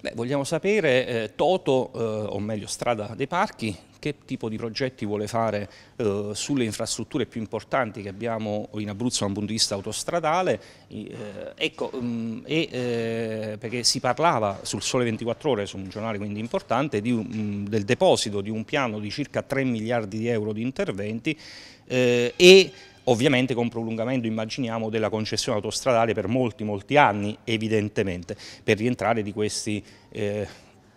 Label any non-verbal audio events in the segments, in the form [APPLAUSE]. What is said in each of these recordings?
Beh, vogliamo sapere eh, Toto, eh, o meglio Strada dei Parchi, che tipo di progetti vuole fare eh, sulle infrastrutture più importanti che abbiamo in Abruzzo da un punto di vista autostradale. Eh, ecco, mh, mm, e, eh, perché si parlava sul Sole 24 Ore, su un giornale quindi importante, di, mh, mm, del deposito di un piano di circa 3 miliardi di euro di interventi eh, e ovviamente con prolungamento immaginiamo della concessione autostradale per molti molti anni evidentemente per rientrare di questi eh,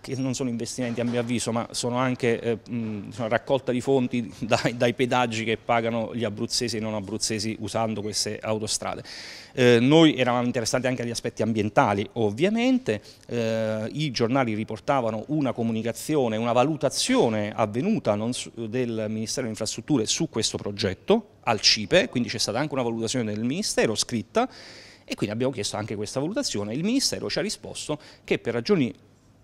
che non sono investimenti a mio avviso, ma sono anche eh, mh, raccolta di fonti [LAUGHS] dai, dai, pedaggi che pagano gli abruzzesi e non abruzzesi usando queste autostrade. Eh, noi eravamo interessati anche agli aspetti ambientali, ovviamente, eh, i giornali riportavano una comunicazione, una valutazione avvenuta su, del Ministero delle Infrastrutture su questo progetto al CIPE, quindi c'è stata anche una valutazione del Ministero scritta e quindi abbiamo chiesto anche questa valutazione. Il Ministero ci ha risposto che per ragioni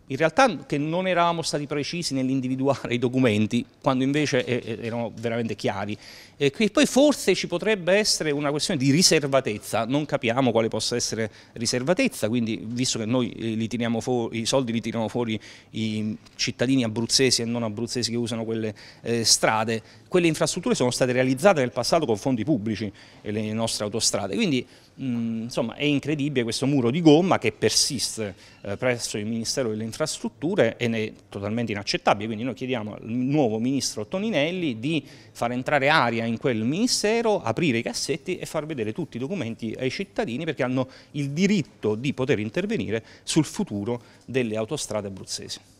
in realtà che non eravamo stati precisi nell'individuare [LAUGHS] i documenti, quando invece eh, eh erano veramente chiari. E poi forse ci potrebbe essere una questione di riservatezza, non capiamo quale possa essere riservatezza, quindi visto che noi eh, fuori, i soldi li tirano fuori i cittadini abruzzesi e non abruzzesi che usano quelle eh, strade, quelle infrastrutture sono state realizzate nel passato con fondi pubblici, e le nostre autostrade, quindi mm, insomma è incredibile questo muro di gomma che persiste eh, presso il Ministero delle Infrastrutture infrastrutture è totalmente inaccettabile, quindi noi chiediamo al nuovo ministro Toninelli di far entrare aria in quel ministero, aprire i cassetti e far vedere tutti i documenti ai cittadini perché hanno il diritto di poter intervenire sul futuro delle autostrade abruzzesi.